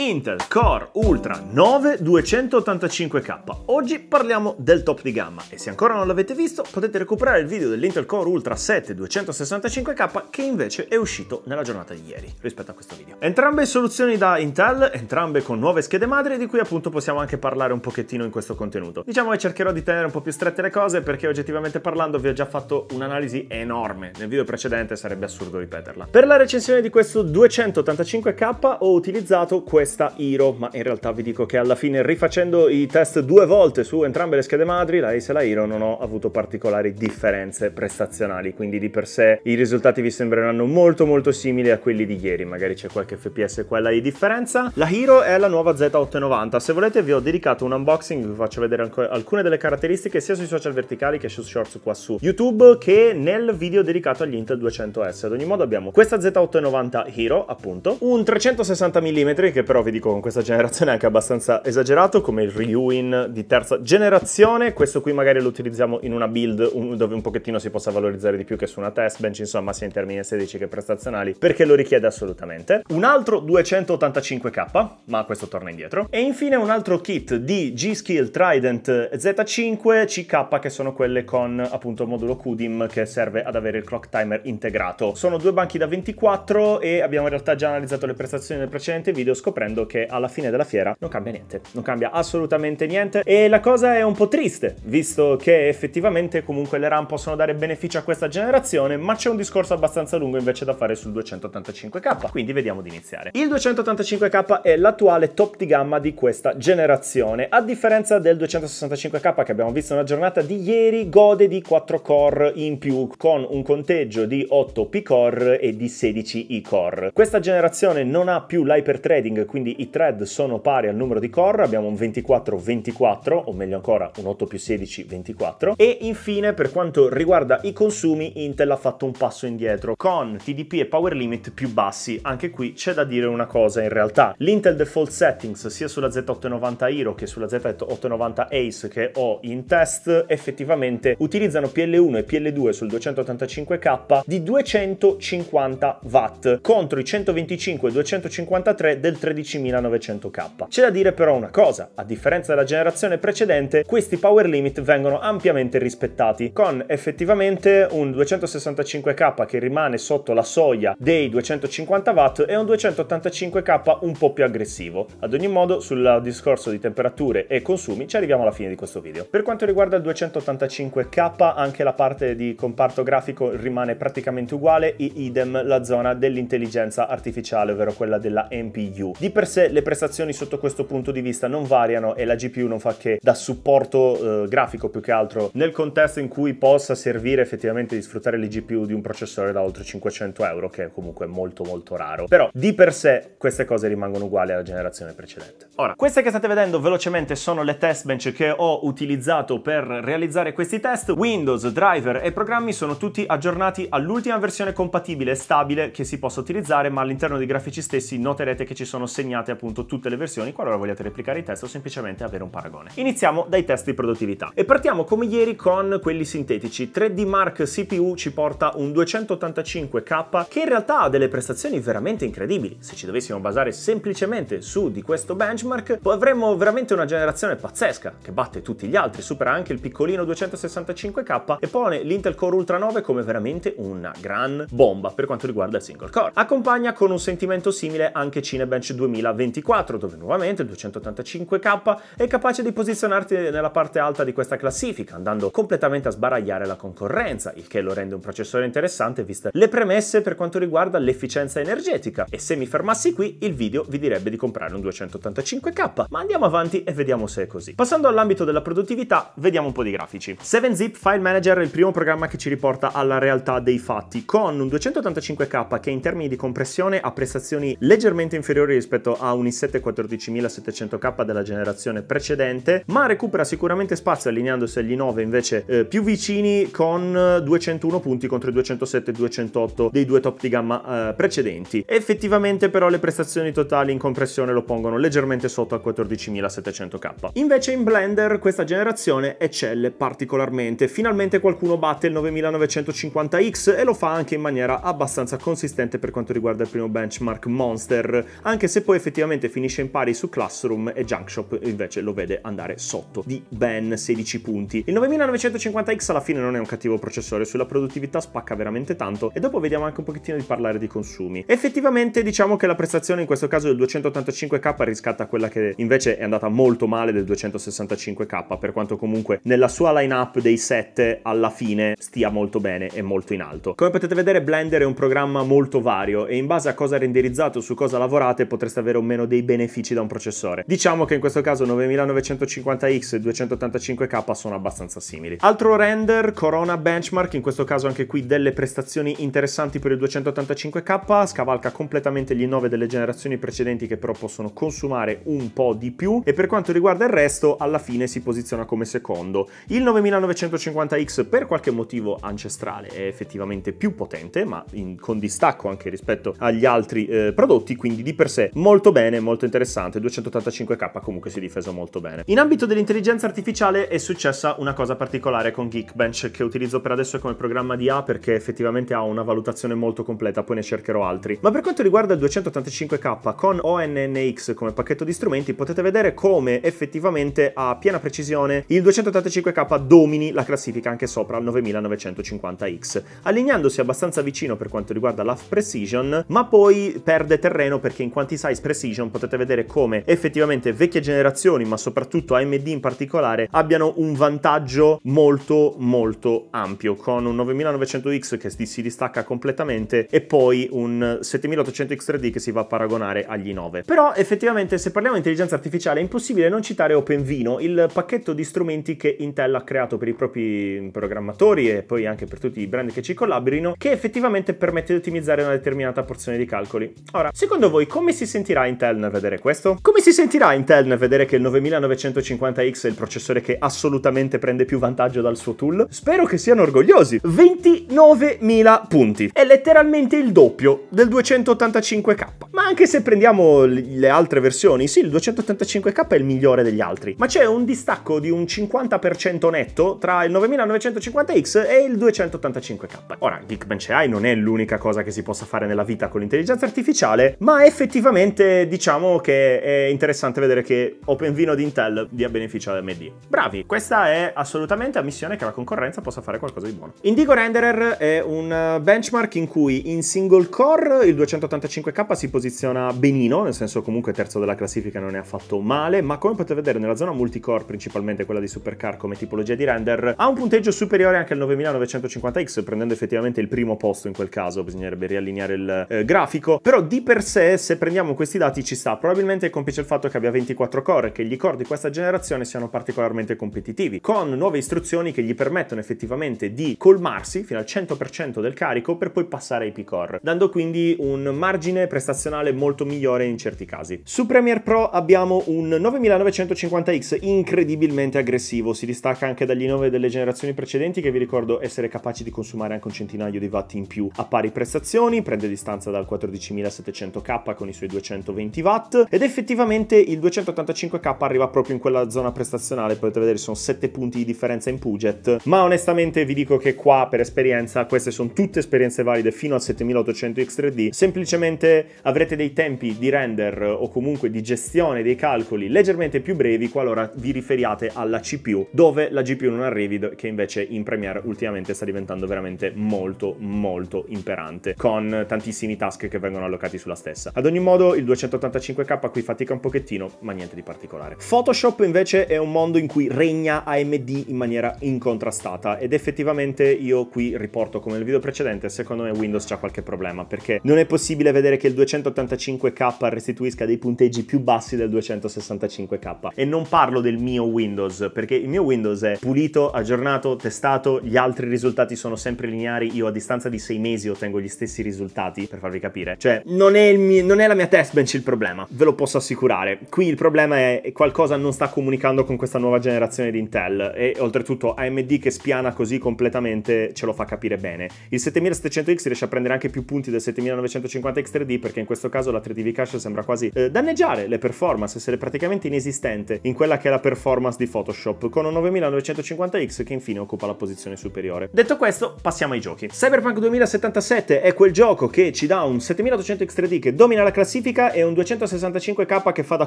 Intel Core Ultra 9 285K. Oggi parliamo del top di gamma e se ancora non l'avete visto potete recuperare il video dell'Intel Core Ultra 7 265K che invece è uscito nella giornata di ieri rispetto a questo video. Entrambe soluzioni da Intel, entrambe con nuove schede madre di cui appunto possiamo anche parlare un pochettino in questo contenuto. Diciamo che cercherò di tenere un po' più strette le cose perché oggettivamente parlando vi ho già fatto un'analisi enorme. Nel video precedente sarebbe assurdo ripeterla. Per la recensione di questo 285K ho utilizzato questo questa Hero, ma in realtà vi dico che alla fine rifacendo i test due volte su entrambe le schede madri, la Ace e la Hero non ho avuto particolari differenze prestazionali, quindi di per sé i risultati vi sembreranno molto molto simili a quelli di ieri, magari c'è qualche FPS quella di differenza. La Hero è la nuova Z890, se volete vi ho dedicato un unboxing, vi faccio vedere alcune delle caratteristiche sia sui social verticali che su Shorts qua su YouTube che nel video dedicato agli Intel 200S. Ad ogni modo abbiamo questa Z890 Hero appunto, un 360 mm che però però vi dico con questa generazione è anche abbastanza esagerato, come il Ryuin di terza generazione, questo qui magari lo utilizziamo in una build un, dove un pochettino si possa valorizzare di più che su una test bench, insomma sia in termini estetici che prestazionali, perché lo richiede assolutamente. Un altro 285k, ma questo torna indietro, e infine un altro kit di G-Skill Trident Z5 CK che sono quelle con appunto modulo QDIM che serve ad avere il clock timer integrato. Sono due banchi da 24 e abbiamo in realtà già analizzato le prestazioni nel precedente video, scoprendo scoprendo che alla fine della fiera non cambia niente, non cambia assolutamente niente e la cosa è un po' triste, visto che effettivamente comunque le RAM possono dare benefici a questa generazione, ma c'è un discorso abbastanza lungo invece da fare sul 285K, quindi vediamo di iniziare. Il 285K è l'attuale top di gamma di questa generazione, a differenza del 265K che abbiamo visto nella giornata di ieri, gode di 4 core in più con un conteggio di 8 P core e di 16 i core. Questa generazione non ha più l'hyper trading quindi i thread sono pari al numero di core, abbiamo un 24-24, o meglio ancora un 8 più 16-24. E infine per quanto riguarda i consumi, Intel ha fatto un passo indietro con TDP e power limit più bassi, anche qui c'è da dire una cosa in realtà. L'Intel default settings sia sulla Z890 Hero che sulla Z890 Ace che ho in test effettivamente utilizzano PL1 e PL2 sul 285K di 250 watt contro i 125 e 253 del 13 13900K. C'è da dire però una cosa, a differenza della generazione precedente, questi power limit vengono ampiamente rispettati, con effettivamente un 265K che rimane sotto la soglia dei 250 w e un 285K un po' più aggressivo. Ad ogni modo, sul discorso di temperature e consumi ci arriviamo alla fine di questo video. Per quanto riguarda il 285K, anche la parte di comparto grafico rimane praticamente uguale, e idem la zona dell'intelligenza artificiale, ovvero quella della MPU. Di di per sé le prestazioni sotto questo punto di vista non variano e la GPU non fa che da supporto eh, grafico più che altro nel contesto in cui possa servire effettivamente di sfruttare le GPU di un processore da oltre 500 euro che è comunque molto molto raro. Però di per sé queste cose rimangono uguali alla generazione precedente. Ora, queste che state vedendo velocemente sono le test bench che ho utilizzato per realizzare questi test. Windows, driver e programmi sono tutti aggiornati all'ultima versione compatibile e stabile che si possa utilizzare ma all'interno dei grafici stessi noterete che ci sono consegnate appunto tutte le versioni qualora vogliate replicare i test o semplicemente avere un paragone. Iniziamo dai test di produttività e partiamo come ieri con quelli sintetici. 3D Mark CPU ci porta un 285K che in realtà ha delle prestazioni veramente incredibili. Se ci dovessimo basare semplicemente su di questo benchmark avremmo veramente una generazione pazzesca che batte tutti gli altri, supera anche il piccolino 265K e pone l'Intel Core Ultra 9 come veramente una gran bomba per quanto riguarda il single core. Accompagna con un sentimento simile anche Cinebench 2 2024, dove nuovamente il 285K è capace di posizionarti nella parte alta di questa classifica, andando completamente a sbaragliare la concorrenza, il che lo rende un processore interessante viste le premesse per quanto riguarda l'efficienza energetica. E se mi fermassi qui, il video vi direbbe di comprare un 285K, ma andiamo avanti e vediamo se è così. Passando all'ambito della produttività, vediamo un po' di grafici. 7-Zip File Manager è il primo programma che ci riporta alla realtà dei fatti, con un 285K che in termini di compressione ha prestazioni leggermente inferiori rispetto rispetto a un i7 14700K della generazione precedente, ma recupera sicuramente spazio allineandosi agli 9 invece eh, più vicini con 201 eh, punti contro i 207 e 208 dei due top di gamma eh, precedenti. Effettivamente però le prestazioni totali in compressione lo pongono leggermente sotto al 14700K. Invece in Blender questa generazione eccelle particolarmente, finalmente qualcuno batte il 9950X e lo fa anche in maniera abbastanza consistente per quanto riguarda il primo benchmark Monster, anche se poi effettivamente finisce in pari su Classroom e Junk Shop invece lo vede andare sotto di ben 16 punti. Il 9950X alla fine non è un cattivo processore, sulla produttività spacca veramente tanto e dopo vediamo anche un pochettino di parlare di consumi. Effettivamente diciamo che la prestazione in questo caso del 285K riscatta quella che invece è andata molto male del 265K per quanto comunque nella sua lineup dei 7 alla fine stia molto bene e molto in alto. Come potete vedere Blender è un programma molto vario e in base a cosa renderizzato su cosa lavorate potrete potreste avere o meno dei benefici da un processore. Diciamo che in questo caso 9950X e 285K sono abbastanza simili. Altro render, Corona Benchmark, in questo caso anche qui delle prestazioni interessanti per il 285K, scavalca completamente gli 9 delle generazioni precedenti che però possono consumare un po' di più e per quanto riguarda il resto alla fine si posiziona come secondo. Il 9950X per qualche motivo ancestrale è effettivamente più potente ma in, con distacco anche rispetto agli altri eh, prodotti quindi di per sé molto bene, molto interessante, 285k comunque si è difeso molto bene. In ambito dell'intelligenza artificiale è successa una cosa particolare con Geekbench che utilizzo per adesso come programma di A perché effettivamente ha una valutazione molto completa, poi ne cercherò altri. Ma per quanto riguarda il 285k con ONNX come pacchetto di strumenti potete vedere come effettivamente a piena precisione il 285k domini la classifica anche sopra al 9950X, allineandosi abbastanza vicino per quanto riguarda la precision, ma poi perde terreno perché in quanti sai Precise Precision potete vedere come effettivamente vecchie generazioni, ma soprattutto AMD in particolare, abbiano un vantaggio molto molto ampio, con un 9900X che si distacca completamente e poi un 7800X3D che si va a paragonare agli 9. Però effettivamente se parliamo di intelligenza artificiale è impossibile non citare OpenVino, il pacchetto di strumenti che Intel ha creato per i propri programmatori e poi anche per tutti i brand che ci collaborino, che effettivamente permette di ottimizzare una determinata porzione di calcoli. Ora, secondo voi come si sente sentirà Intel nel vedere questo? Come si sentirà Intel nel vedere che il 9950X è il processore che assolutamente prende più vantaggio dal suo tool? Spero che siano orgogliosi. 29.000 punti. È letteralmente il doppio del 285K. Ma anche se prendiamo le altre versioni, sì, il 285K è il migliore degli altri. Ma c'è un distacco di un 50% netto tra il 9950X e il 285K. Ora, Geekbench AI non è l'unica cosa che si possa fare nella vita con l'intelligenza artificiale, ma effettivamente Niente, diciamo che è interessante vedere che OpenVino di Intel dia beneficio ad AMD. Bravi, questa è assolutamente ammissione che la concorrenza possa fare qualcosa di buono. Indigo Renderer è un eh, benchmark in cui in single core il 285K si posiziona benino, nel senso comunque terzo della classifica non è affatto male, ma come potete vedere nella zona multicore, principalmente quella di supercar come tipologia di render, ha un punteggio superiore anche al 9950X, prendendo effettivamente il primo posto in quel caso, bisognerebbe riallineare il eh, grafico, però di per sé se prendiamo questi dati ci sta, probabilmente complice il fatto che abbia 24 core e che gli core di questa generazione siano particolarmente competitivi, con nuove istruzioni che gli permettono effettivamente di colmarsi fino al 100% del carico per poi passare ai P-Core, dando quindi un margine prestazionale molto migliore in certi casi. Su Premiere Pro abbiamo un 9950X incredibilmente aggressivo, si distacca anche dagli 9 delle generazioni precedenti che vi ricordo essere capaci di consumare anche un centinaio di watt in più a pari prestazioni, prende distanza dal 14700K con i suoi 200 220 watt ed effettivamente il 285K arriva proprio in quella zona prestazionale, potete vedere sono 7 punti di differenza in Puget, ma onestamente vi dico che qua per esperienza queste sono tutte esperienze valide fino al 7800 X3D, semplicemente avrete dei tempi di render o comunque di gestione dei calcoli leggermente più brevi qualora vi riferiate alla CPU, dove la GPU non arrivi, che invece in Premiere ultimamente sta diventando veramente molto molto imperante, con tantissimi task che vengono allocati sulla stessa. Ad ogni modo il 285K qui fatica un pochettino, ma niente di particolare. Photoshop invece è un mondo in cui regna AMD in maniera incontrastata ed effettivamente io qui riporto come nel video precedente, secondo me Windows c'ha qualche problema perché non è possibile vedere che il 285K restituisca dei punteggi più bassi del 265K e non parlo del mio Windows perché il mio Windows è pulito, aggiornato, testato, gli altri risultati sono sempre lineari, io a distanza di sei mesi ottengo gli stessi risultati per farvi capire, cioè non è, mio, non è la mia testa Geekbench il problema, ve lo posso assicurare. Qui il problema è che qualcosa non sta comunicando con questa nuova generazione di Intel e oltretutto AMD che spiana così completamente ce lo fa capire bene. Il 7700X riesce a prendere anche più punti del 7950 X3D perché in questo caso la 3DV Cache sembra quasi eh, danneggiare le performance, essere praticamente inesistente in quella che è la performance di Photoshop con un 9950X che infine occupa la posizione superiore. Detto questo, passiamo ai giochi. Cyberpunk 2077 è quel gioco che ci dà un 7800 X3D che domina la classifica specifica è un 265K che fa da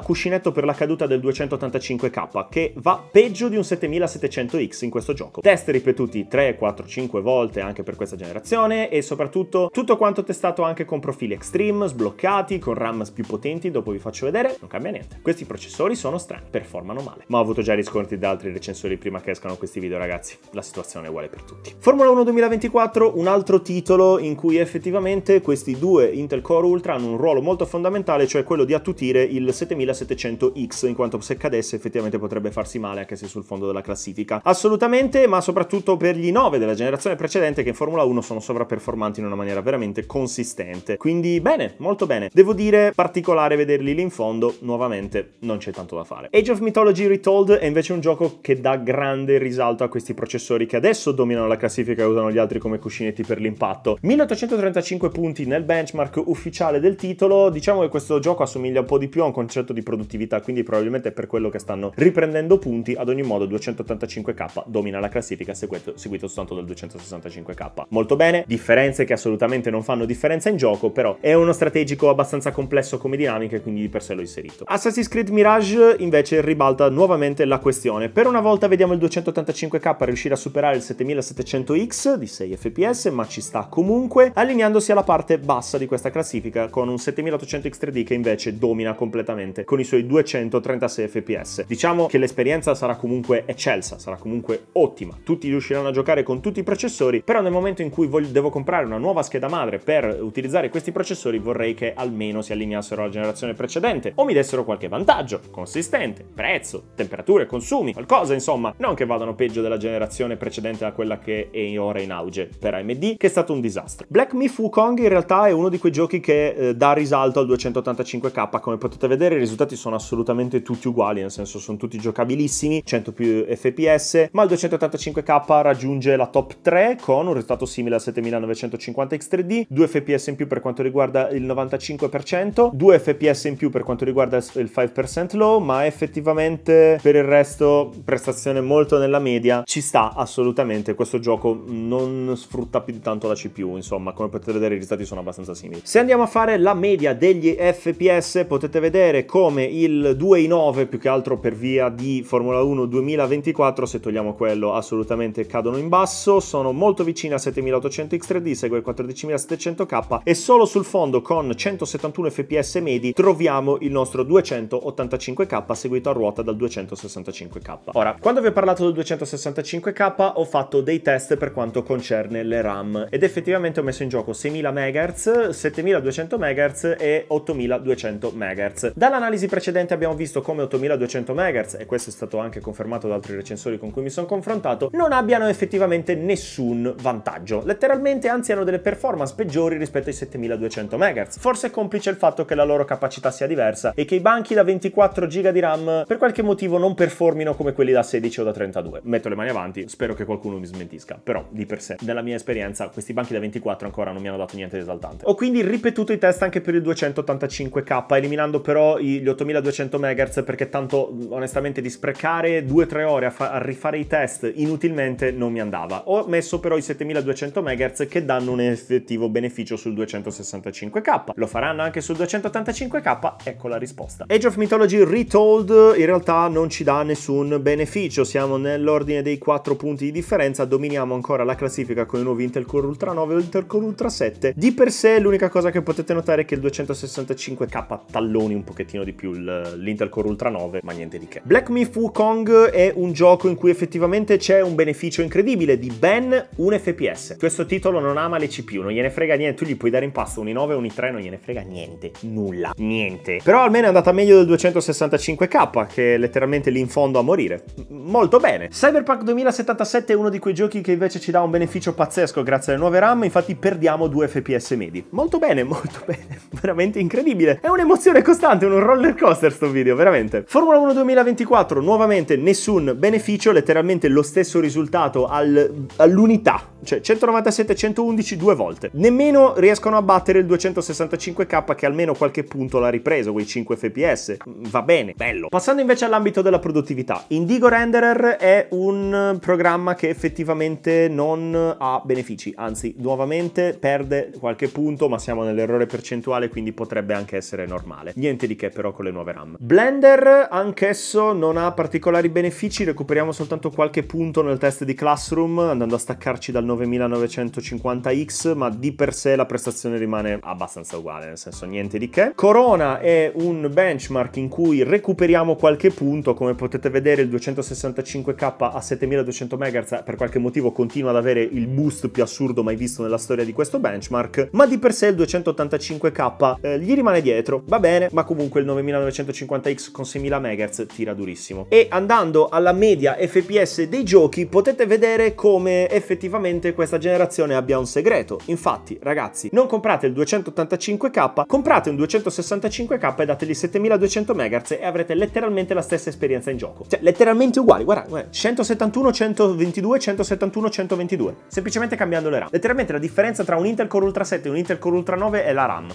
cuscinetto per la caduta del 285K, che va peggio di un 7700X in questo gioco. Test ripetuti 3, 4, 5 volte anche per questa generazione e soprattutto tutto quanto testato anche con profili extreme, sbloccati, con RAM più potenti, dopo vi faccio vedere, non cambia niente. Questi processori sono strani, performano male. Ma ho avuto già riscontri da altri recensori prima che escano questi video ragazzi, la situazione è uguale per tutti. Formula 1 2024, un altro titolo in cui effettivamente questi due Intel Core Ultra hanno un ruolo molto fondamentale fondamentale, cioè quello di attutire il 7700X, in quanto se cadesse effettivamente potrebbe farsi male anche se sul fondo della classifica. Assolutamente, ma soprattutto per gli 9 della generazione precedente che in Formula 1 sono sovraperformanti in una maniera veramente consistente. Quindi bene, molto bene. Devo dire particolare vederli lì in fondo, nuovamente non c'è tanto da fare. Age of Mythology Retold è invece un gioco che dà grande risalto a questi processori che adesso dominano la classifica e usano gli altri come cuscinetti per l'impatto. 1835 punti nel benchmark ufficiale del titolo, diciamo che questo gioco assomiglia un po' di più a un concetto di produttività, quindi probabilmente è per quello che stanno riprendendo punti. Ad ogni modo 285k domina la classifica, seguito, seguito soltanto dal 265k. Molto bene, differenze che assolutamente non fanno differenza in gioco, però è uno strategico abbastanza complesso come dinamica quindi di per sé l'ho inserito. Assassin's Creed Mirage invece ribalta nuovamente la questione. Per una volta vediamo il 285k riuscire a superare il 7700X di 6 fps, ma ci sta comunque, allineandosi alla parte bassa di questa classifica con un 7800X Matrix 3D che invece domina completamente con i suoi 236 fps. Diciamo che l'esperienza sarà comunque eccelsa, sarà comunque ottima, tutti riusciranno a giocare con tutti i processori, però nel momento in cui voglio, devo comprare una nuova scheda madre per utilizzare questi processori vorrei che almeno si allineassero alla generazione precedente o mi dessero qualche vantaggio, consistente, prezzo, temperature, consumi, qualcosa insomma, non che vadano peggio della generazione precedente a quella che è ora in auge per AMD, che è stato un disastro. Black Mifu Wukong in realtà è uno di quei giochi che eh, dà risalto al 200 285k come potete vedere i risultati sono assolutamente tutti uguali nel senso sono tutti giocabilissimi 100 più fps ma il 285k raggiunge la top 3 con un risultato simile al 7950 X3D 2 fps in più per quanto riguarda il 95% 2 fps in più per quanto riguarda il 5% low ma effettivamente per il resto prestazione molto nella media ci sta assolutamente questo gioco non sfrutta più di tanto la CPU insomma come potete vedere i risultati sono abbastanza simili se andiamo a fare la media degli fps potete vedere come il 2 i 9 più che altro per via di Formula 1 2024 se togliamo quello assolutamente cadono in basso sono molto vicini a 7800 X3D segue il 14700K e solo sul fondo con 171 fps medi troviamo il nostro 285K seguito a ruota dal 265K ora quando vi ho parlato del 265K ho fatto dei test per quanto concerne le RAM ed effettivamente ho messo in gioco 6000 MHz 7200 MHz e 8 8200 MHz. Dall'analisi precedente abbiamo visto come 8200 MHz, e questo è stato anche confermato da altri recensori con cui mi sono confrontato, non abbiano effettivamente nessun vantaggio. Letteralmente anzi hanno delle performance peggiori rispetto ai 7200 MHz. Forse è complice il fatto che la loro capacità sia diversa e che i banchi da 24 GB di RAM per qualche motivo non performino come quelli da 16 o da 32. Metto le mani avanti, spero che qualcuno mi smentisca, però di per sé, nella mia esperienza, questi banchi da 24 ancora non mi hanno dato niente di esaltante. Ho quindi ripetuto i test anche per il 280 85k, eliminando però gli 8200 MHz perché tanto onestamente di sprecare 2-3 ore a, a, rifare i test inutilmente non mi andava. Ho messo però i 7200 MHz che danno un effettivo beneficio sul 265k. Lo faranno anche sul 285k? Ecco la risposta. Age of Mythology Retold in realtà non ci dà nessun beneficio, siamo nell'ordine dei 4 punti di differenza, dominiamo ancora la classifica con i nuovi Intel Core Ultra 9 e Intel Core Ultra 7. Di per sé l'unica cosa che potete notare è che il 265 65k talloni un pochettino di più l'Intel Core Ultra 9, ma niente di che. Black Myth Wukong è un gioco in cui effettivamente c'è un beneficio incredibile di ben un FPS. Questo titolo non ama le CPU, non gliene frega niente, tu gli puoi dare in pasto un i9 un i3, non gliene frega niente, nulla, niente. Però almeno è andata meglio del 265k, che è letteralmente lì in fondo a morire. Molto bene. Cyberpunk 2077 è uno di quei giochi che invece ci dà un beneficio pazzesco grazie alle nuove RAM, infatti perdiamo 2 FPS medi. Molto bene, molto bene, veramente incredibile. È un'emozione costante, un roller coaster sto video, veramente. Formula 1 2024, nuovamente nessun beneficio, letteralmente lo stesso risultato al, all'unità. Cioè 197 111 due volte. Nemmeno riescono a battere il 265k che almeno qualche punto l'ha ripreso, quei 5 fps. Mm, va bene, bello. Passando invece all'ambito della produttività. Indigo Renderer è un programma che effettivamente non ha benefici, anzi nuovamente perde qualche punto, ma siamo nell'errore percentuale, quindi potrebbe potrebbe anche essere normale. Niente di che però con le nuove RAM. Blender anch'esso non ha particolari benefici, recuperiamo soltanto qualche punto nel test di Classroom andando a staccarci dal 9950X, ma di per sé la prestazione rimane abbastanza uguale, nel senso niente di che. Corona è un benchmark in cui recuperiamo qualche punto, come potete vedere il 265K a 7200 MHz per qualche motivo continua ad avere il boost più assurdo mai visto nella storia di questo benchmark, ma di per sé il 285K eh, gli rimane dietro, va bene, ma comunque il 9950X con 6000 MHz tira durissimo. E andando alla media FPS dei giochi potete vedere come effettivamente questa generazione abbia un segreto. Infatti, ragazzi, non comprate il 285K, comprate un 265K e dategli 7200 MHz e avrete letteralmente la stessa esperienza in gioco. Cioè, letteralmente uguali, guarda, 171, 122, 171, 122. Semplicemente cambiando le RAM. Letteralmente la differenza tra un Intel Core Ultra 7 e un Intel Core Ultra 9 è la RAM.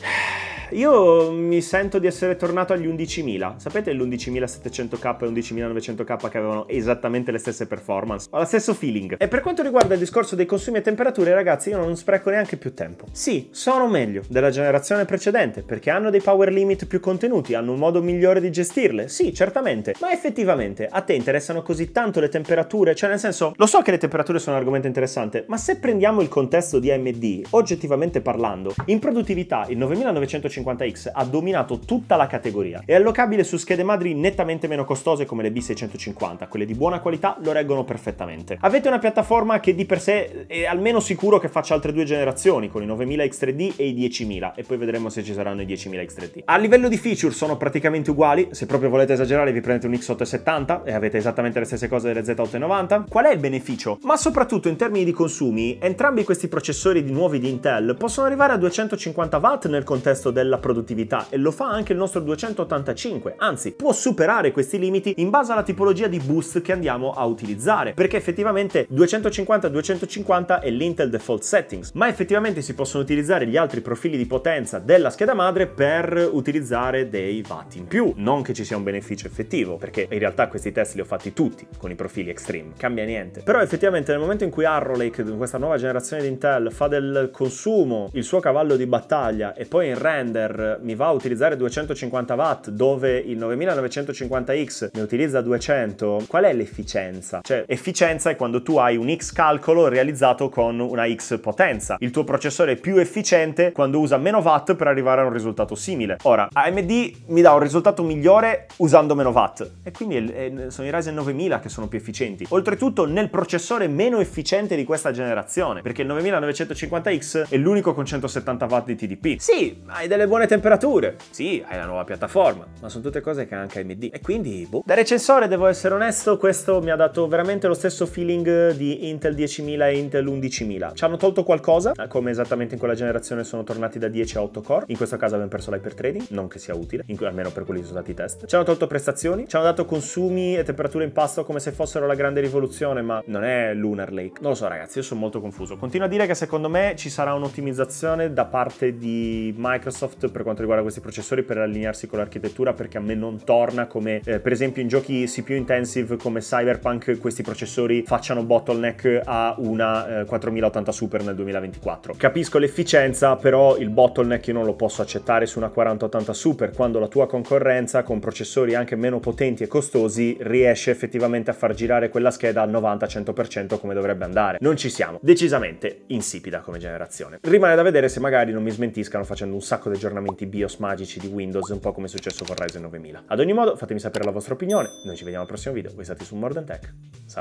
Io mi sento di essere tornato agli 11.000. Sapete l'11.700K e 11.900K che avevano esattamente le stesse performance? Ho lo stesso feeling. E per quanto riguarda il discorso dei consumi e temperature, ragazzi, io non spreco neanche più tempo. Sì, sono meglio della generazione precedente, perché hanno dei power limit più contenuti, hanno un modo migliore di gestirle. Sì, certamente. Ma effettivamente, a te interessano così tanto le temperature? Cioè, nel senso, lo so che le temperature sono un argomento interessante, ma se prendiamo il contesto di AMD, oggettivamente parlando, in produttività il 9950 650 x ha dominato tutta la categoria. È allocabile su schede madri nettamente meno costose come le B650, quelle di buona qualità lo reggono perfettamente. Avete una piattaforma che di per sé è almeno sicuro che faccia altre due generazioni, con i 9000X3D e i 10000, e poi vedremo se ci saranno i 10000X3D. A livello di feature sono praticamente uguali, se proprio volete esagerare vi prendete un X870 e avete esattamente le stesse cose delle Z890. Qual è il beneficio? Ma soprattutto in termini di consumi, entrambi questi processori di nuovi di Intel possono arrivare a 250 watt nel contesto del della produttività e lo fa anche il nostro 285, anzi può superare questi limiti in base alla tipologia di boost che andiamo a utilizzare, perché effettivamente 250-250 è l'Intel Default Settings, ma effettivamente si possono utilizzare gli altri profili di potenza della scheda madre per utilizzare dei watt in più, non che ci sia un beneficio effettivo, perché in realtà questi test li ho fatti tutti con i profili extreme, cambia niente. Però effettivamente nel momento in cui Arrow Lake, questa nuova generazione di Intel, fa del consumo il suo cavallo di battaglia e poi in render Defender mi va a utilizzare 250 watt dove il 9950X ne utilizza 200, qual è l'efficienza? Cioè, efficienza è quando tu hai un X calcolo realizzato con una X potenza. Il tuo processore è più efficiente quando usa meno watt per arrivare a un risultato simile. Ora, AMD mi dà un risultato migliore usando meno watt e quindi sono i Ryzen 9000 che sono più efficienti. Oltretutto nel processore meno efficiente di questa generazione, perché il 9950X è l'unico con 170 watt di TDP. Sì, hai delle delle buone temperature. Sì, hai la nuova piattaforma, ma sono tutte cose che ha anche AMD. E quindi, boh. Da recensore, devo essere onesto, questo mi ha dato veramente lo stesso feeling di Intel 10000 e Intel 11000. Ci hanno tolto qualcosa, come esattamente in quella generazione sono tornati da 10 a 8 core. In questo caso abbiamo perso l'hyper trading, non che sia utile, in, almeno per quelli che sono stati i test. Ci hanno tolto prestazioni, ci hanno dato consumi e temperature in pasto come se fossero la grande rivoluzione, ma non è Lunar Lake. Non lo so, ragazzi, io sono molto confuso. Continuo a dire che secondo me ci sarà un'ottimizzazione da parte di Microsoft soft per quanto riguarda questi processori per allinearsi con l'architettura perché a me non torna come eh, per esempio in giochi CPU intensive come Cyberpunk questi processori facciano bottleneck a una eh, 4080 Super nel 2024. Capisco l'efficienza, però il bottleneck io non lo posso accettare su una 4080 Super quando la tua concorrenza con processori anche meno potenti e costosi riesce effettivamente a far girare quella scheda al 90-100% come dovrebbe andare. Non ci siamo. Decisamente insipida come generazione. Rimane da vedere se magari non mi smentiscano facendo un sacco di giornate aggiornamenti BIOS magici di Windows, un po' come è successo con Ryzen 9000. Ad ogni modo, fatemi sapere la vostra opinione, noi ci vediamo al prossimo video, voi state su More Than Tech,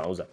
usa.